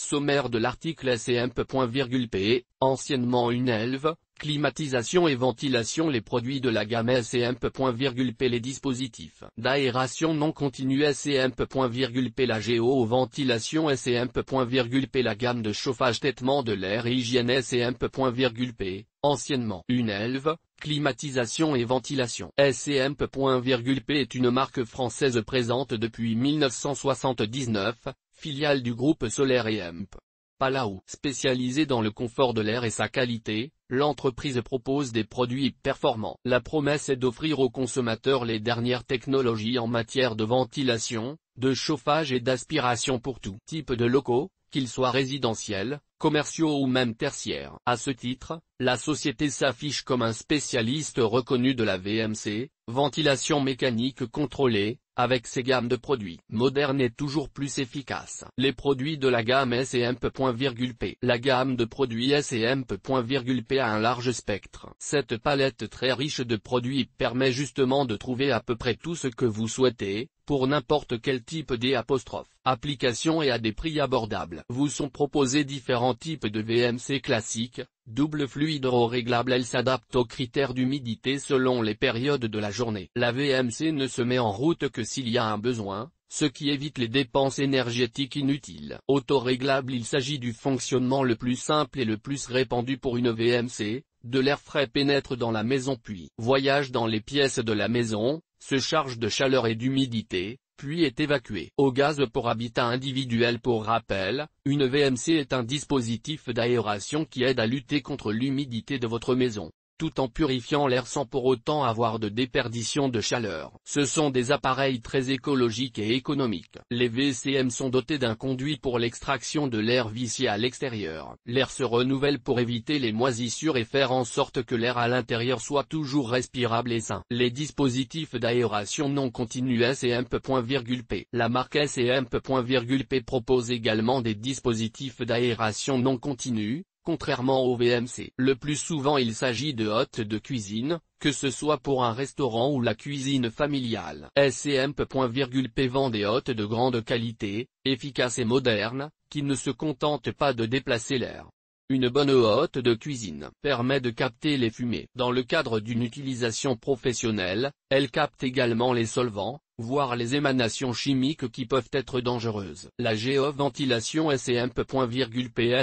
Sommaire de l'article SEMP.p, anciennement une elve, climatisation et ventilation Les produits de la gamme p Les dispositifs d'aération non continue SEMP.p La géo-ventilation p La gamme de chauffage têtement de l'air et hygiène SEMP.p, anciennement une elve, Climatisation et ventilation. P est une marque française présente depuis 1979, filiale du groupe Solaire et EMP. Palau. Spécialisée dans le confort de l'air et sa qualité, l'entreprise propose des produits performants. La promesse est d'offrir aux consommateurs les dernières technologies en matière de ventilation, de chauffage et d'aspiration pour tout type de locaux, qu'ils soient résidentiels, commerciaux ou même tertiaires. À ce titre, la société s'affiche comme un spécialiste reconnu de la VMC, ventilation mécanique contrôlée, avec ses gammes de produits modernes et toujours plus efficaces. Les produits de la gamme P. La gamme de produits S&M.P a un large spectre. Cette palette très riche de produits permet justement de trouver à peu près tout ce que vous souhaitez, pour n'importe quel type d'application et à des prix abordables. Vous sont proposés différents Type de VMC classique, double fluide au réglable elle s'adapte aux critères d'humidité selon les périodes de la journée. La VMC ne se met en route que s'il y a un besoin, ce qui évite les dépenses énergétiques inutiles. Autoréglable il s'agit du fonctionnement le plus simple et le plus répandu pour une VMC, de l'air frais pénètre dans la maison puis voyage dans les pièces de la maison, se charge de chaleur et d'humidité, puis est évacué. Au gaz pour habitat individuel pour rappel, une VMC est un dispositif d'aération qui aide à lutter contre l'humidité de votre maison tout en purifiant l'air sans pour autant avoir de déperdition de chaleur. Ce sont des appareils très écologiques et économiques. Les VCM sont dotés d'un conduit pour l'extraction de l'air vicié à l'extérieur. L'air se renouvelle pour éviter les moisissures et faire en sorte que l'air à l'intérieur soit toujours respirable et sain. Les dispositifs d'aération non continue Mp. La marque P propose également des dispositifs d'aération non continue, contrairement au VMC, Le plus souvent il s'agit de hôtes de cuisine, que ce soit pour un restaurant ou la cuisine familiale. SMP.p vend des hôtes de grande qualité, efficaces et modernes, qui ne se contentent pas de déplacer l'air. Une bonne hotte de cuisine permet de capter les fumées. Dans le cadre d'une utilisation professionnelle, elle capte également les solvants, voire les émanations chimiques qui peuvent être dangereuses. La géoventilation SMP.P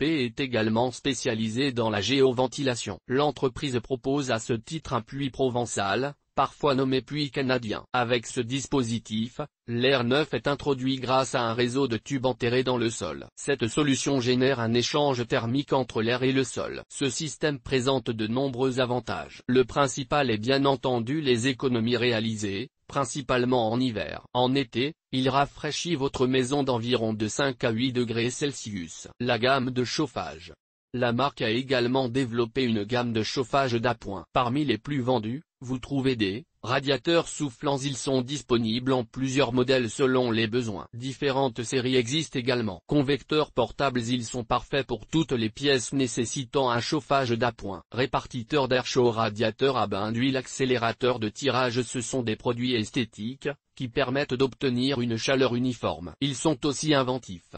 est également spécialisée dans la géoventilation. L'entreprise propose à ce titre un puits provençal, parfois nommé puits canadien. Avec ce dispositif, l'air neuf est introduit grâce à un réseau de tubes enterrés dans le sol. Cette solution génère un échange thermique entre l'air et le sol. Ce système présente de nombreux avantages. Le principal est bien entendu les économies réalisées, principalement en hiver. En été, il rafraîchit votre maison d'environ de 5 à 8 degrés Celsius. La gamme de chauffage la marque a également développé une gamme de chauffage d'appoint. Parmi les plus vendus, vous trouvez des radiateurs soufflants. Ils sont disponibles en plusieurs modèles selon les besoins. Différentes séries existent également. Convecteurs portables. Ils sont parfaits pour toutes les pièces nécessitant un chauffage d'appoint. Répartiteur d'air chaud, radiateur à bain d'huile, accélérateur de tirage. Ce sont des produits esthétiques qui permettent d'obtenir une chaleur uniforme. Ils sont aussi inventifs.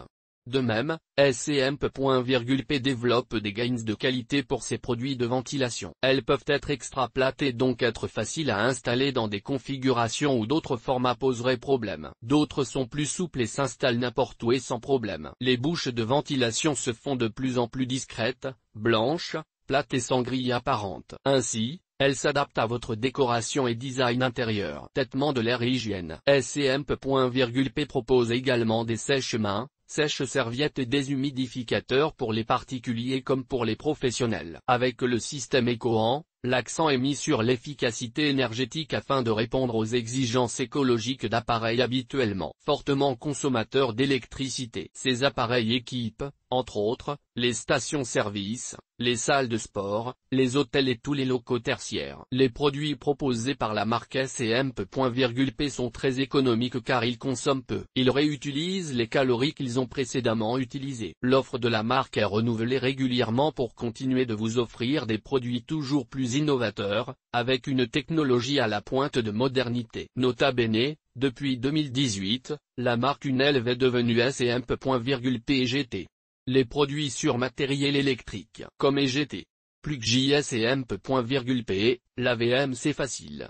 De même, P développe des gains de qualité pour ses produits de ventilation. Elles peuvent être extra plates et donc être faciles à installer dans des configurations où d'autres formats poseraient problème. D'autres sont plus souples et s'installent n'importe où et sans problème. Les bouches de ventilation se font de plus en plus discrètes, blanches, plates et sans grille apparente. Ainsi, elles s'adaptent à votre décoration et design intérieur. Têtement de l'air et hygiène. P propose également des sèches-mains, sèche-serviette et déshumidificateur pour les particuliers comme pour les professionnels. Avec le système écoant. L'accent est mis sur l'efficacité énergétique afin de répondre aux exigences écologiques d'appareils habituellement fortement consommateurs d'électricité. Ces appareils équipent, entre autres, les stations-service, les salles de sport, les hôtels et tous les locaux tertiaires. Les produits proposés par la marque S&M sont très économiques car ils consomment peu. Ils réutilisent les calories qu'ils ont précédemment utilisées. L'offre de la marque est renouvelée régulièrement pour continuer de vous offrir des produits toujours plus innovateurs, avec une technologie à la pointe de modernité. Nota bene, depuis 2018, la marque Unelv est devenue S&MP.PGT. Les produits sur matériel électrique. Comme EGT. Plus que JS la VM l'AVM c'est facile.